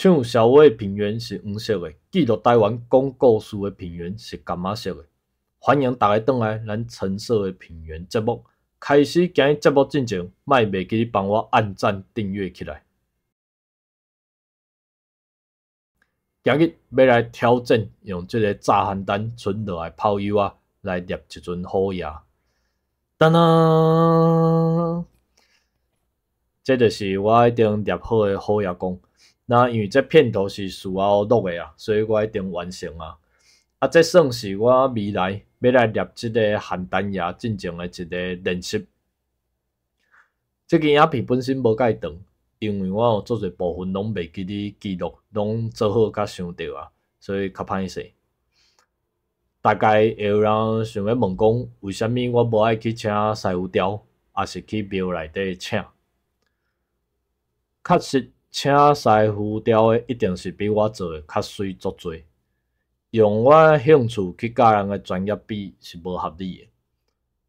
像小沃的平原是黄色的，记录台湾讲故事的平原是橘仔色的？欢迎大家倒来咱橙色的平原节目开始，今日节目进程，卖袂记帮我按赞订阅起来。今日要来调整用即个炸邯郸存落来泡油啊，来捏一尊虎牙。当当，即就是我已经捏好的虎牙公。那因为这片头是需要录诶啊，所以我一定完成啊。啊，这算是我未来要来录制个邯郸衙进行诶一个练习。即件影片本身无介长，因为我有做侪部分拢未记哩记录，拢做好甲想着啊，所以较歹势。大概会有人想要问讲，为虾米我无爱去请师傅雕，而是去庙内底请？确实。请师傅雕的一定是比我做的较水足侪，用我兴趣去甲人的专业比是无合理。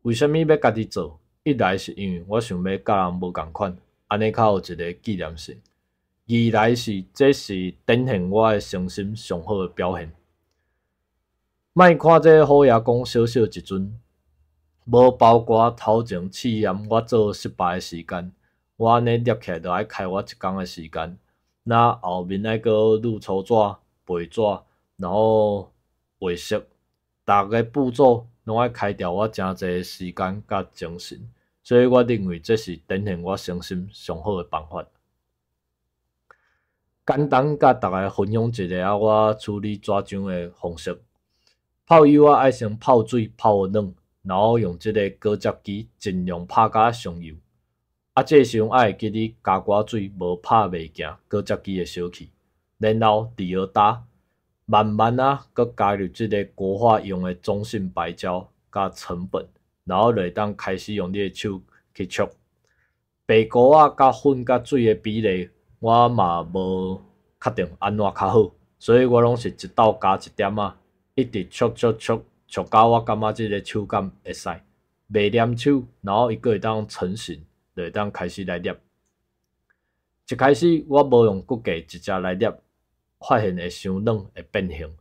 为啥物要家己做？一来是因为我想要甲人无共款，安尼较有一个纪念性；二来是这是展现我的信心上好的表现。卖看这好牙讲小小一尊，无包括头前试验我做失败的时间。我尼捏起来着爱开我一工诶时间。那后面那个入槽纸、背纸，然后画色，逐个步骤拢爱开掉我诚济时间甲精神。所以我认为这是展现我伤心上好诶办法。简单甲逐个分享一下我处理纸张诶方式。泡油啊，爱先泡水泡个软，然后用即个胶汁机尽量拍甲上油。啊，即阵我会记你加寡水，无拍袂惊搁接机会小气。然后第二打，慢慢啊，搁加入即个国化用诶中性白胶甲成本，然后来当开始用你诶手去搓。白膏啊，佮粉佮水诶比例，我嘛无确定安怎较好，所以我拢是一道加一点啊，一直搓搓搓搓到我感觉即个手感会使，袂黏手，然后一个当成型。就会当开始来捏。一开始我无用骨架直接来捏，发现会伤软会变形，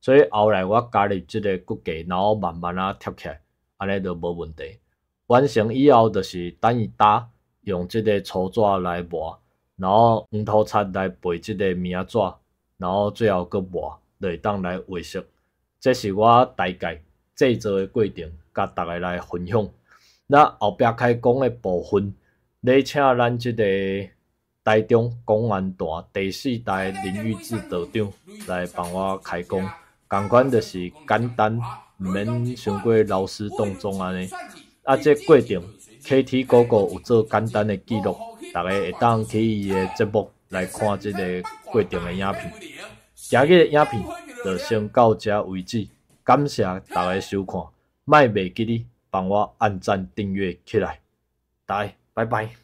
所以后来我加入即个骨架，然后慢慢啊贴起来，安尼就无问题。完成以后就是等伊打，用即个粗纸来磨，然后黄头铲来背即个棉纸，然后最后搁磨，就会当来画色。这是我大概制作诶过程，甲大家来分享。那后壁开讲诶部分。来请咱这个台中公安大、第四代林玉志道长来帮我开工，共款就是简单，毋免上过劳师动众安尼。啊，这过程 KTV 哥哥有做简单的记录，大家会当去伊的节目来看这个过程的影片。今日影片就先到这为止，感谢大家收看，卖袂记哩，帮我按赞订阅起来，拜。拜拜。